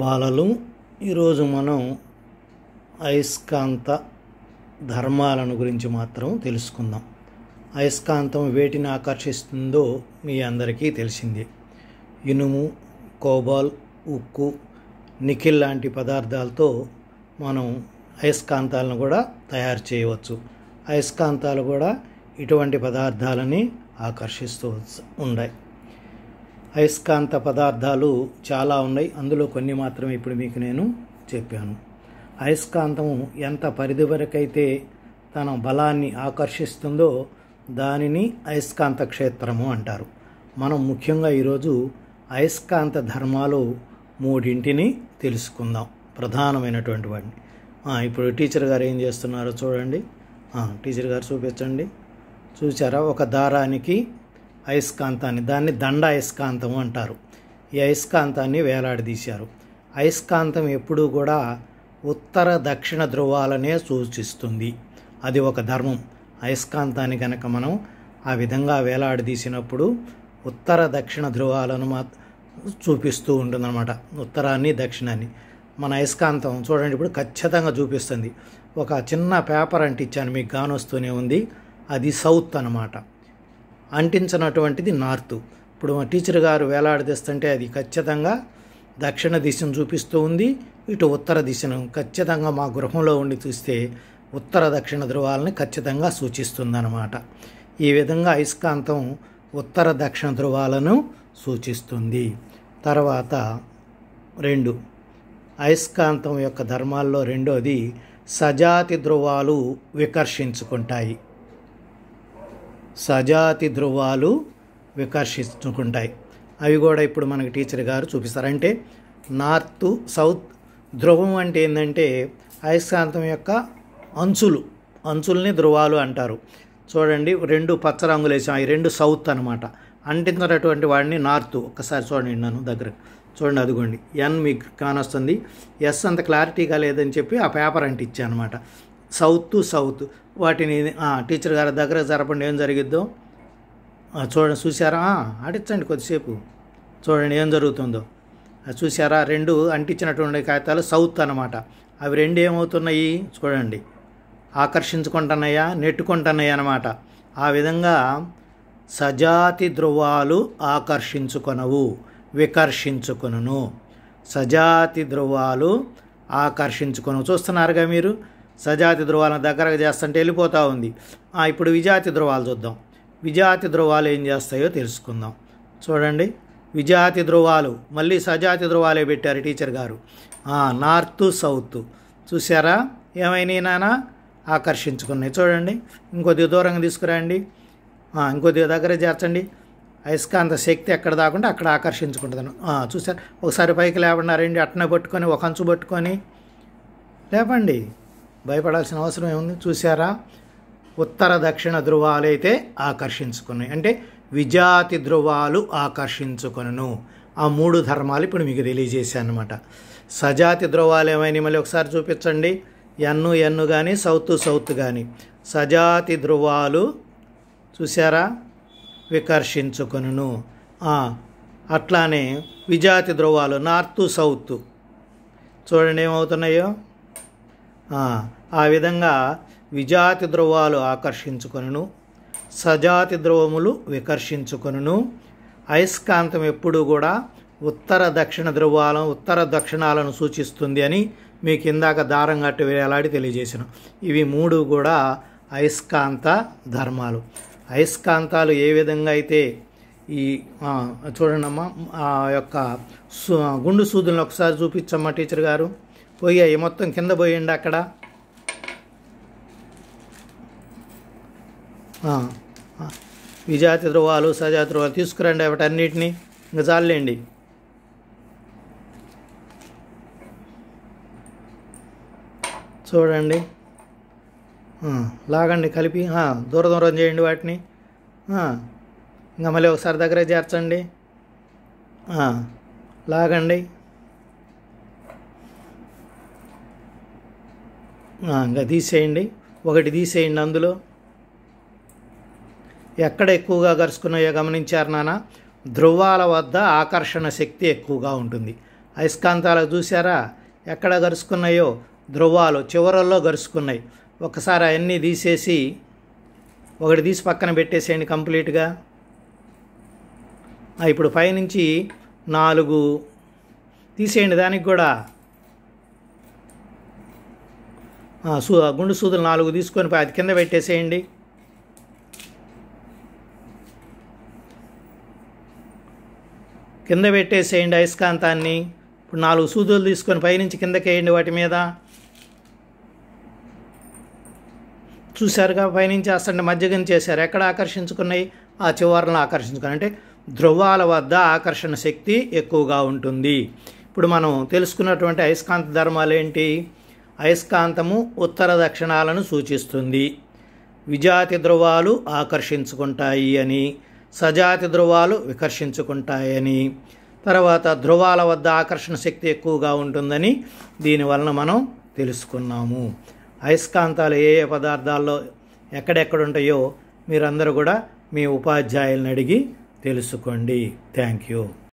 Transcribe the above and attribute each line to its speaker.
Speaker 1: బాలలు ఈరోజు మనం అయస్కాంత ధర్మాలను గురించి మాత్రం తెలుసుకుందాం అయస్కాంతం వేటిని ఆకర్షిస్తుందో మీ అందరికీ తెలిసింది ఇనుము కోబాల్ ఉక్కు నిఖిల్ లాంటి పదార్థాలతో మనం అయస్కాంతాలను కూడా తయారు చేయవచ్చు అయస్కాంతాలు కూడా ఇటువంటి పదార్థాలని ఆకర్షిస్తూ ఉండాయి అయస్కాంత పదార్థాలు చాలా ఉన్నాయి అందులో కొన్ని మాత్రమే ఇప్పుడు మీకు నేను చెప్పాను అయస్కాంతము ఎంత పరిధి వరకైతే తన బలాన్ని ఆకర్షిస్తుందో దానిని అయస్కాంత క్షేత్రము అంటారు మనం ముఖ్యంగా ఈరోజు అయస్కాంత ధర్మాలు మూడింటిని తెలుసుకుందాం ప్రధానమైనటువంటి వాటిని ఇప్పుడు టీచర్ గారు ఏం చేస్తున్నారో చూడండి టీచర్ గారు చూపించండి చూసారా ఒక దారానికి అయస్కాంతాన్ని దాన్ని దండ అయస్కాంతం అంటారు ఈ అయస్కాంతాన్ని వేలాడదీశారు అయస్కాంతం ఎప్పుడూ కూడా ఉత్తర దక్షిణ ధ్రువాలనే సూచిస్తుంది అది ఒక ధర్మం అయస్కాంతాన్ని కనుక మనం ఆ విధంగా వేలాడదీసినప్పుడు ఉత్తర దక్షిణ ధ్రువాలను మా చూపిస్తూ ఉంటుందన్నమాట ఉత్తరాన్ని దక్షిణాన్ని మన అయస్కాంతం చూడండి ఇప్పుడు ఖచ్చితంగా చూపిస్తుంది ఒక చిన్న పేపర్ అంటించాను మీకు గానొస్తూనే ఉంది అది సౌత్ అనమాట అంటించినటువంటిది నార్త్ ఇప్పుడు మా టీచర్ గారు వేలాడదీస్తుంటే అది ఖచ్చితంగా దక్షిణ దిశను చూపిస్తూ ఉంది ఇటు ఉత్తర దిశను ఖచ్చితంగా మా గృహంలో ఉండి చూస్తే ఉత్తర దక్షిణ ధ్రువాలని ఖచ్చితంగా సూచిస్తుందన్నమాట ఈ విధంగా అయస్కాంతం ఉత్తర దక్షిణ ధృవాలను సూచిస్తుంది తర్వాత రెండు అయస్కాంతం యొక్క ధర్మాల్లో రెండోది సజాతి ధృవాలు వికర్షించుకుంటాయి సజాతి ధ్రువాలు వికర్షించుకుంటాయి అవి కూడా ఇప్పుడు మనకి టీచర్ గారు చూపిస్తారు అంటే నార్త్ సౌత్ ధ్రువం అంటే ఏంటంటే అయస్కాంతం యొక్క అంచులు అంచుల్ని ధ్రువాలు అంటారు చూడండి రెండు పచ్చ రంగులు వేసాం అవి రెండు సౌత్ అనమాట అంటించినటువంటి వాడిని నార్త్ ఒక్కసారి చూడండి నన్ను దగ్గర చూడండి అదిగోండి ఎన్ మీకు కానొస్తుంది ఎస్ అంత క్లారిటీగా లేదని చెప్పి ఆ పేపర్ అంటిచ్చా అనమాట సౌత్ టు సౌత్ వాటిని టీచర్ గారి దగ్గర జరపండి ఏం జరిగిద్దో చూడండి చూసారా అడిచండి కొద్దిసేపు చూడండి ఏం జరుగుతుందో చూసారా రెండు అంటించినటువంటి కాగితాలు సౌత్ అనమాట అవి రెండు ఏమవుతున్నాయి చూడండి ఆకర్షించుకుంటున్నాయా నెట్టుకుంటున్నాయి అనమాట ఆ విధంగా సజాతి ధ్రువాలు ఆకర్షించుకొనవు వికర్షించుకొనును సజాతి ధ్రువాలు ఆకర్షించుకొను చూస్తున్నారుగా మీరు సజాతి ధ్రువాలను దగ్గరకు చేస్తుంటే వెళ్ళిపోతూ ఉంది ఇప్పుడు విజాతి ధృవాలు చూద్దాం విజాతి ధృవాలు ఏం చేస్తాయో తెలుసుకుందాం చూడండి విజాతి ధృవాలు మళ్ళీ సజాతి ధృవాలే పెట్టారు టీచర్ గారు నార్త్ సౌత్ చూసారా ఏమైనా నానా ఆకర్షించుకున్నాయి చూడండి ఇంకొద్ది దూరంగా తీసుకురండి ఇంకొద్ది దగ్గర చేర్చండి అయస్కాంత శక్తి ఎక్కడ దాకుండా అక్కడ ఆకర్షించుకుంటుందను చూసారు ఒకసారి పైకి లేవండి అరండి అట్టన పట్టుకొని ఒక అంచు పట్టుకొని లేపండి భయపడాల్సిన అవసరం ఏముంది చూసారా ఉత్తర దక్షిణ ధృవాలు అయితే ఆకర్షించుకున్నాయి అంటే విజాతి ధృవాలు ఆకర్షించుకును ఆ మూడు ధర్మాలు ఇప్పుడు మీకు తెలియజేశాను అనమాట సజాతి ధృవాలు ఏమైనా మళ్ళీ ఒకసారి చూపించండి ఎన్ను ఎన్ను కానీ సౌత్ సౌత్ కానీ సజాతి ధృవాలు చూసారా వికర్షించుకును అట్లానే విజాతి ధృవాలు నార్త్ సౌత్ చూడండి ఏమవుతున్నాయో ఆ విధంగా విజాతి ధ్రువాలు ఆకర్షించుకొనును సజాతి ధ్రువములు వికర్షించుకొనును అయస్కాంతం ఎప్పుడూ కూడా ఉత్తర దక్షిణ ధ్రువాలను ఉత్తర దక్షిణాలను సూచిస్తుంది అని మీకు ఇందాక దారం కట్టి వేయాలని తెలియజేసిన ఇవి మూడు కూడా అయస్కాంత ధర్మాలు అయస్కాంతాలు ఏ విధంగా అయితే ఈ చూడండమ్మా ఆ యొక్క గుండు సూదులను ఒకసారి చూపించమ్మా టీచర్ గారు పోయాయి మొత్తం కింద పోయండి అక్కడ విజాతి ధ్రువాలు సజాతి ధ్రువాలు తీసుకురండి వాటన్నిటిని ఇంకా చాలండి చూడండి లాగండి కలిపి దూర దూరం చేయండి వాటిని ఇంకా మళ్ళీ ఒకసారి దగ్గర చేర్చండి లాగండి ఇంకా తీసేయండి ఒకటి తీసేయండి అందులో ఎక్కడ ఎక్కువగా కరుచుకున్నాయో గమనించారు నాన్న ధ్రువాల వద్ద ఆకర్షణ శక్తి ఎక్కువగా ఉంటుంది అయస్కాంతాలు చూసారా ఎక్కడ గరుచుకున్నాయో ధ్రువాలు చివరల్లో గరుచుకున్నాయి ఒకసారి అవన్నీ తీసేసి ఒకటి తీసి పక్కన పెట్టేసేయండి కంప్లీట్గా ఇప్పుడు పైనుంచి నాలుగు తీసేయండి దానికి కూడా గుండు సూదులు నాలుగు తీసుకొని అది కింద పెట్టేసేయండి కింద పెట్టేసేయండి అయస్కాంతాన్ని ఇప్పుడు నాలుగు సూదులు తీసుకొని పైనుంచి కిందకేయండి వాటి మీద చూశారుగా పైనుంచి అసలు మధ్యగం చేశారు ఎక్కడ ఆకర్షించుకున్నాయి ఆ చివరలో ఆకర్షించుకున్నాయి అంటే ధ్రువాల వద్ద ఆకర్షణ శక్తి ఎక్కువగా ఉంటుంది ఇప్పుడు మనం తెలుసుకున్నటువంటి అయస్కాంత ధర్మాలు ఏంటి అయస్కాంతము ఉత్తర దక్షిణాలను సూచిస్తుంది విజాతి ధ్రువాలు ఆకర్షించుకుంటాయి అని సజాతి ధ్రువాలు వికర్షించుకుంటాయని తర్వాత ధ్రువాల వద్ద ఆకర్షణ శక్తి ఎక్కువగా ఉంటుందని దీనివలన మనం తెలుసుకున్నాము అయస్కాంతాలు ఏ ఏ పదార్థాల్లో ఎక్కడెక్కడుంటాయో మీరందరూ కూడా మీ ఉపాధ్యాయులను అడిగి తెలుసుకోండి థ్యాంక్ యూ